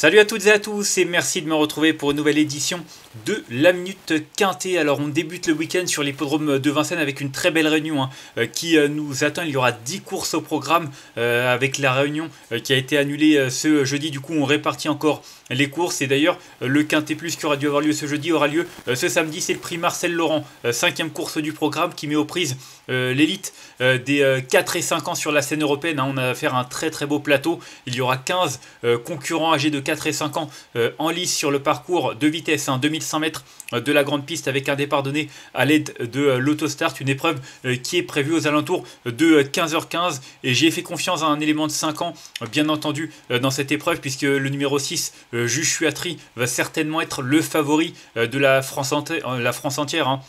Salut à toutes et à tous et merci de me retrouver pour une nouvelle édition de la Minute Quintée. Alors on débute le week-end sur l'hippodrome de Vincennes avec une très belle réunion hein, euh, qui euh, nous attend. Il y aura 10 courses au programme euh, avec la réunion qui a été annulée ce jeudi. Du coup on répartit encore les courses et d'ailleurs le Quintée Plus qui aura dû avoir lieu ce jeudi aura lieu ce samedi. C'est le prix Marcel Laurent, cinquième course du programme qui met aux prises l'élite des 4 et 5 ans sur la scène européenne. Hein. On a faire un très très beau plateau. Il y aura 15 concurrents âgés de et 5 ans euh, en lice sur le parcours de vitesse, hein, 2100 mètres euh, de la grande piste avec un départ donné à l'aide de euh, l'autostart, une épreuve qui est prévue aux alentours de 15h15 et j'ai fait confiance à un élément de 5 ans bien entendu dans cette épreuve puisque le numéro 6 Juchuatri va certainement être le favori de la France, entière, la France entière hein,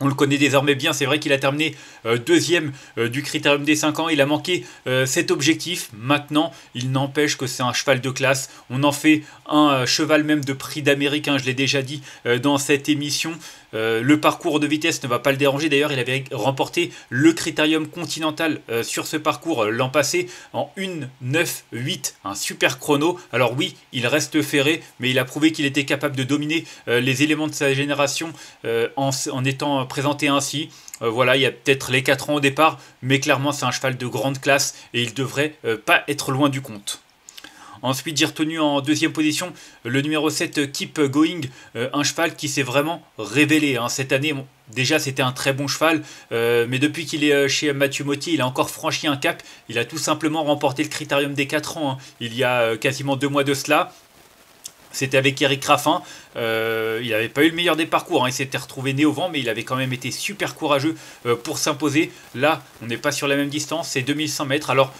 on le connaît désormais bien, c'est vrai qu'il a terminé euh, deuxième euh, du critérium des 5 ans, il a manqué cet euh, objectif, maintenant il n'empêche que c'est un cheval de classe, on en fait un cheval même de prix d'Amérique, hein, je l'ai déjà dit dans cette émission, euh, le parcours de vitesse ne va pas le déranger. D'ailleurs, il avait remporté le Critérium Continental euh, sur ce parcours euh, l'an passé en 1-9-8. un super chrono. Alors oui, il reste ferré, mais il a prouvé qu'il était capable de dominer les éléments de sa génération en, étant présenté ainsi voilà, il y a peut-être les 4 ans au départ, mais clairement c'est un cheval de grande classe et il devrait pas être loin du compte. Ensuite, j'ai retenu en deuxième position le numéro 7 Keep Going, euh, un cheval qui s'est vraiment révélé hein. cette année. déjà, c'était un très bon cheval, euh, mais depuis qu'il est euh, chez Mathieu Motti, il a encore franchi un cap. Il a tout simplement remporté le critérium des 4 ans hein, il y a quasiment deux mois de cela. C'était avec Eric Raffin. il n'avait pas eu le meilleur des parcours. Hein. Il s'était retrouvé né au vent, mais il avait quand même été super courageux pour s'imposer. Là, on n'est pas sur la même distance. C'est 2100 mètres. Alors,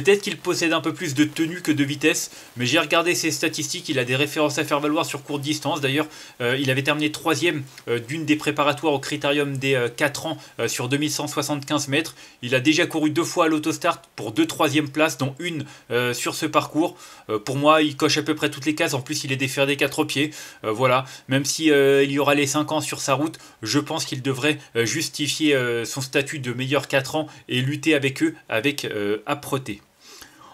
Peut-être qu'il possède un peu plus de tenue que de vitesse, mais j'ai regardé ses statistiques, il a des références à faire valoir sur courte distance. D'ailleurs, euh, il avait terminé troisième euh, d'une des préparatoires au critérium des 4 euh, ans sur 2175 mètres. Il a déjà couru deux fois à l'autostart pour deux troisièmes places, dont une sur ce parcours. pour moi, il coche à peu près toutes les cases. En plus, il est déféré des quatre pieds. voilà, même si il y aura les 5 ans sur sa route, je pense qu'il devrait justifier son statut de meilleur 4 ans et lutter avec eux avec âpreté.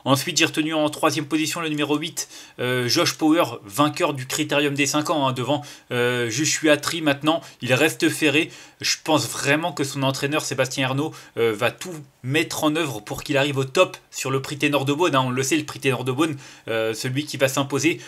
Ensuite, j'ai retenu en troisième position le numéro 8, euh, Josh Power, vainqueur du critérium des 5 ans, hein, devant suis euh, Joshua tri maintenant. Il reste ferré. Je pense vraiment que son entraîneur, Sébastien Arnaud, euh, va tout mettre en œuvre pour qu'il arrive au top sur le prix Ténor de Beaune. Hein. On le sait, le prix Ténor de Beaune, celui qui va s'imposer,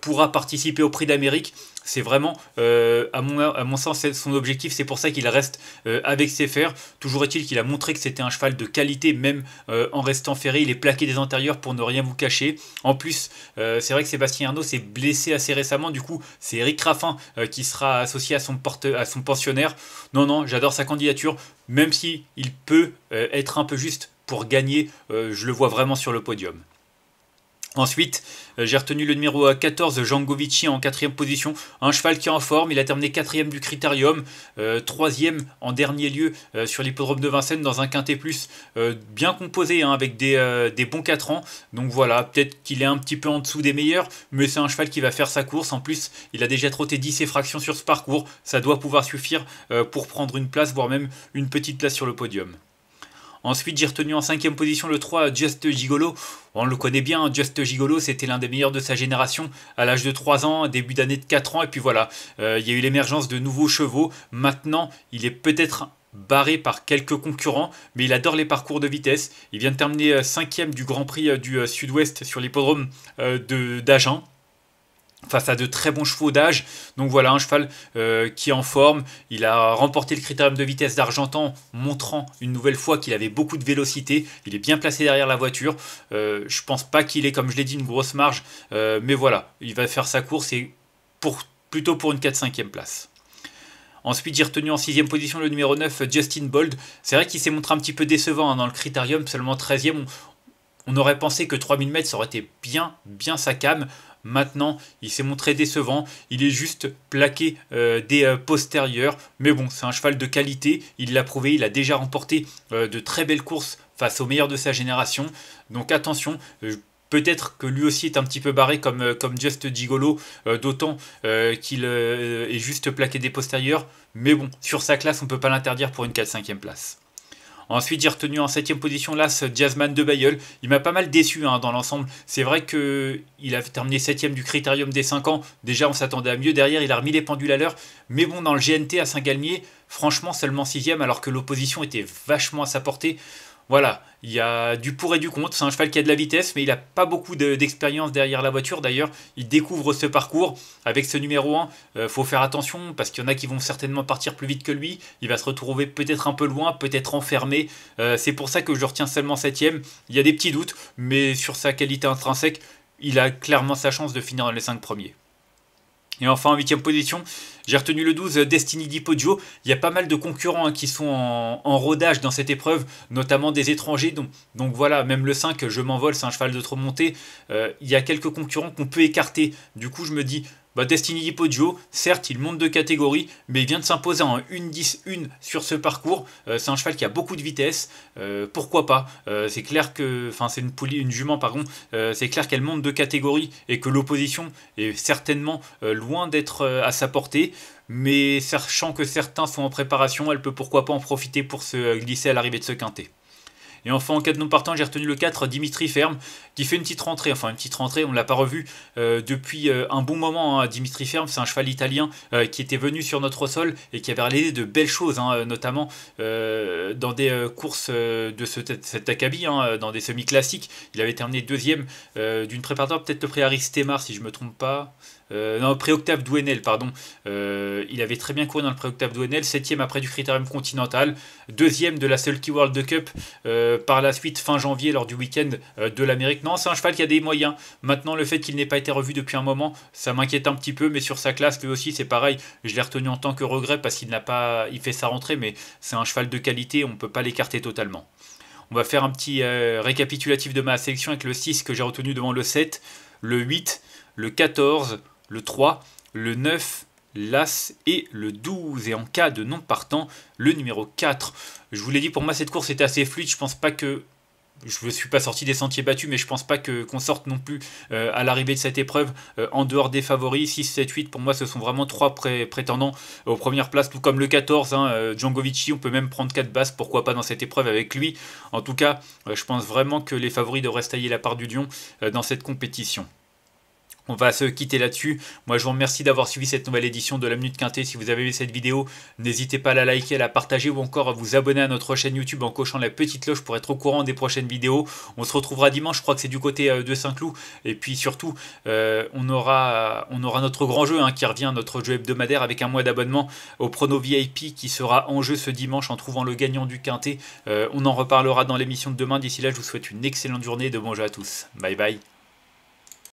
pourra participer au prix d'Amérique. C'est vraiment, euh, à, mon, sens, son objectif. C'est pour ça qu'il reste euh, avec ses fers. Toujours est-il qu'il a montré que c'était un cheval de qualité, même euh, en restant ferré. Il est plaqué des antérieurs pour ne rien vous cacher. En plus, c'est vrai que Sébastien Arnaud s'est blessé assez récemment. Du coup, c'est Eric Raffin qui sera associé à son, à son pensionnaire. Non, non, j'adore sa candidature, même si il peut être un peu juste pour gagner. je le vois vraiment sur le podium. Ensuite, euh, j'ai retenu le numéro 14, Jangovici, en quatrième position. Un cheval qui est en forme, il a terminé quatrième du Critérium, euh, troisième en dernier lieu euh, sur l'hippodrome de Vincennes dans un quintet plus bien composé, hein, avec des, des, bons 4 ans. Donc voilà, peut-être qu'il est un petit peu en dessous des meilleurs, mais c'est un cheval qui va faire sa course. En plus, il a déjà trotté 10 effractions sur ce parcours, ça doit pouvoir suffire pour prendre une place, voire même une petite place sur le podium. Ensuite, j'ai retenu en cinquième position le 3, Just Gigolo. On le connaît bien, Just Gigolo, c'était l'un des meilleurs de sa génération à l'âge de 3 ans, début d'année de 4 ans, et puis voilà, euh, il y a eu l'émergence de nouveaux chevaux. Maintenant, il est peut-être barré par quelques concurrents, mais il adore les parcours de vitesse. Il vient de terminer euh, cinquième du Grand Prix euh, du Sud-Ouest sur l'hippodrome d'Agen face à de très bons chevaux d'âge. Donc voilà, un cheval euh, qui est en forme. Il a remporté le critérium de vitesse d'Argentan, montrant une nouvelle fois qu'il avait beaucoup de vélocité. Il est bien placé derrière la voiture. je euh, je pense pas qu'il ait, comme je l'ai dit, une grosse marge. Euh, mais voilà, il va faire sa course et pour, plutôt pour une 4-5e place. Ensuite, j'ai retenu en sixième position le numéro 9, Justin Bold. C'est vrai qu'il s'est montré un petit peu décevant hein, dans le critérium, seulement 13e. On, aurait pensé que 3000 mètres, ça aurait été bien, bien sa cam. Maintenant, il s'est montré décevant. Il est juste plaqué euh, des euh, postérieurs. Mais bon, c'est un cheval de qualité. Il l'a prouvé. Il a déjà remporté euh, de très belles courses face aux meilleurs de sa génération. Donc attention. Peut-être que lui aussi est un petit peu barré comme, Just Gigolo, d'autant qu'il est juste plaqué des postérieurs. Mais bon, sur sa classe, on ne peut pas l'interdire pour une 4-5e place. Ensuite, j'ai retenu en 7 position l'As Jasmine de Bayeul. Il m'a pas mal déçu hein, dans l'ensemble. C'est vrai qu'il a terminé 7 du critérium des 5 ans. Déjà, on s'attendait à mieux. Derrière, il a remis les pendules à l'heure. Mais bon, dans le GNT à Saint-Galmier, franchement, seulement 6 alors que l'opposition était vachement à sa portée voilà, il y a du pour et du contre. C'est un cheval qui a de la vitesse, mais il n'a pas beaucoup d'expérience derrière la voiture. D'ailleurs, il découvre ce parcours avec ce numéro 1. Il euh, faut faire attention parce qu'il y en a qui vont certainement partir plus vite que lui. Il va se retrouver peut-être un peu loin, peut-être enfermé. Euh, c'est pour ça que je retiens seulement 7 Il y a des petits doutes, mais sur sa qualité intrinsèque, il a clairement sa chance de finir dans les 5 premiers. Et enfin, en huitième position, j'ai retenu le 12, Destiny Di Il y a pas mal de concurrents hein, qui sont en, rodage dans cette épreuve, notamment des étrangers. Donc, voilà, même le 5, je m'envole, c'est un cheval de trop monté, euh, il y a quelques concurrents qu'on peut écarter. Du coup, je me dis, bah Destiny Poggio, certes, il monte de catégorie, mais il vient de s'imposer en 1-10-1 sur ce parcours. Euh, c'est un cheval qui a beaucoup de vitesse. Euh, pourquoi pas euh, C'est clair que. Enfin, c'est une, une jument, pardon. c'est clair qu'elle monte de catégorie et que l'opposition est certainement loin d'être à sa portée. Mais sachant que certains sont en préparation, elle peut pourquoi pas en profiter pour se glisser à l'arrivée de ce quintet. Et enfin, en cas de non partant, j'ai retenu le 4, Dimitri Ferme, qui fait une petite rentrée. Enfin, une petite rentrée, on ne l'a pas revu euh, depuis euh, un bon moment. Hein, Dimitri Ferme, c'est un cheval italien euh, qui était venu sur notre sol et qui avait réalisé de belles choses, hein, notamment dans des courses de ce, cet acabit, hein, dans des semi-classiques. Il avait terminé deuxième d'une préparatoire, peut-être le prix si je ne me trompe pas. non, pré-octave Douenel, pardon. il avait très bien couru dans le pré-octave Douenel, septième après du Critérium Continental, deuxième de la Sulky World Cup. Euh, par la suite fin janvier lors du week-end euh, de l'Amérique. Non, c'est un cheval qui a des moyens. Maintenant, le fait qu'il n'ait pas été revu depuis un moment, ça m'inquiète un petit peu, mais sur sa classe, lui aussi, c'est pareil. Je l'ai retenu en tant que regret parce qu'il n'a pas, il fait sa rentrée, mais c'est un cheval de qualité, on ne peut pas l'écarter totalement. On va faire un petit euh, récapitulatif de ma sélection avec le 6 que j'ai retenu devant le 7, le 8, le 14, le 3, le 9, l'As et le 12. Et en cas de non partant, le numéro 4. Je vous l'ai dit, pour moi, cette course était assez fluide. Je pense pas que je ne suis pas sorti des sentiers battus, mais je pense pas que qu'on sorte non plus euh, à l'arrivée de cette épreuve euh, en dehors des favoris. 6, 7, 8, pour moi, ce sont vraiment trois prétendants aux premières places, tout comme le 14, hein, euh, Django On peut même prendre 4 bases, pourquoi pas dans cette épreuve avec lui. En tout cas, je pense vraiment que les favoris devraient se tailler la part du lion dans cette compétition. On va se quitter là-dessus. Moi, je vous remercie d'avoir suivi cette nouvelle édition de la Minute Quintée. Si vous avez aimé cette vidéo, n'hésitez pas à la liker, à la partager ou encore à vous abonner à notre chaîne YouTube en cochant la petite cloche pour être au courant des prochaines vidéos. On se retrouvera dimanche, je crois que c'est du côté euh, de Saint-Cloud. Et puis surtout, euh, on, aura, on aura notre grand jeu hein, qui revient, notre jeu hebdomadaire avec un mois d'abonnement au Prono VIP qui sera en jeu ce dimanche en trouvant le gagnant du Quintet. Euh, on en reparlera dans l'émission de demain. D'ici là, je vous souhaite une excellente journée et de bons jeux à tous. Bye bye.